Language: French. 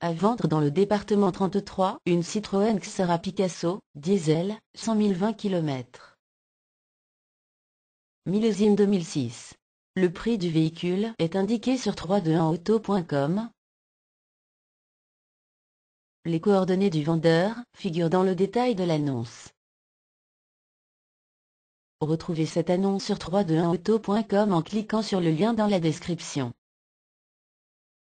À vendre dans le département 33, une Citroën Xera Picasso, diesel, 100 020 km. Millésime 2006. Le prix du véhicule est indiqué sur 321auto.com. Les coordonnées du vendeur figurent dans le détail de l'annonce. Retrouvez cette annonce sur 321auto.com en cliquant sur le lien dans la description.